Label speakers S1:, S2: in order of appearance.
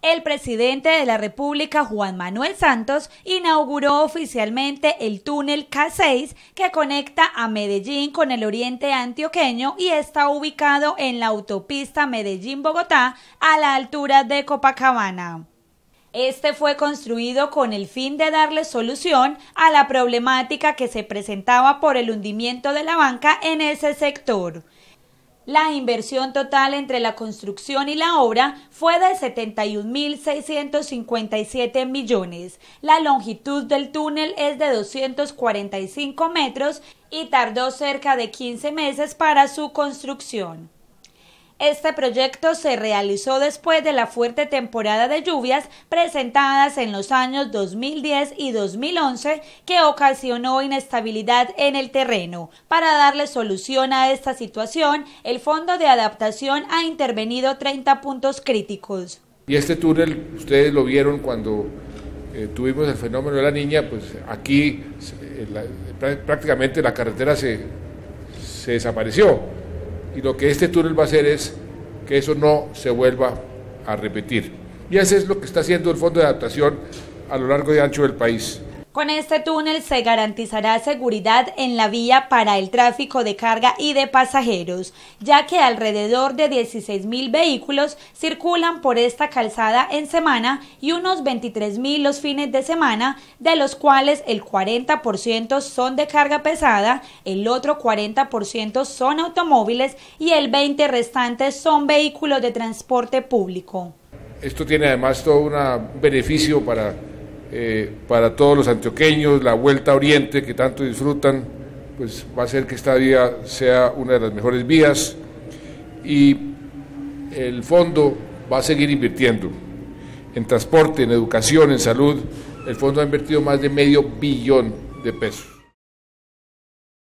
S1: El presidente de la República, Juan Manuel Santos, inauguró oficialmente el túnel K6 que conecta a Medellín con el oriente antioqueño y está ubicado en la autopista Medellín-Bogotá a la altura de Copacabana. Este fue construido con el fin de darle solución a la problemática que se presentaba por el hundimiento de la banca en ese sector. La inversión total entre la construcción y la obra fue de 71.657 millones. La longitud del túnel es de 245 metros y tardó cerca de 15 meses para su construcción. Este proyecto se realizó después de la fuerte temporada de lluvias presentadas en los años 2010 y 2011 que ocasionó inestabilidad en el terreno. Para darle solución a esta situación, el Fondo de Adaptación ha intervenido 30 puntos críticos.
S2: Y este túnel, ustedes lo vieron cuando eh, tuvimos el fenómeno de la niña, pues aquí eh, eh, prácticamente la carretera se desapareció y lo que este túnel va a hacer es que eso no se vuelva a repetir. Y eso es lo que está haciendo el Fondo de Adaptación a lo largo y ancho del país.
S1: Con este túnel se garantizará seguridad en la vía para el tráfico de carga y de pasajeros, ya que alrededor de 16.000 vehículos circulan por esta calzada en semana y unos 23.000 los fines de semana, de los cuales el 40% son de carga pesada, el otro 40% son automóviles y el 20% restante son vehículos de transporte público.
S2: Esto tiene además todo un beneficio para eh, para todos los antioqueños, la Vuelta a Oriente que tanto disfrutan, pues va a ser que esta vía sea una de las mejores vías y el fondo va a seguir invirtiendo en transporte, en educación, en salud. El fondo ha invertido más de medio billón de pesos.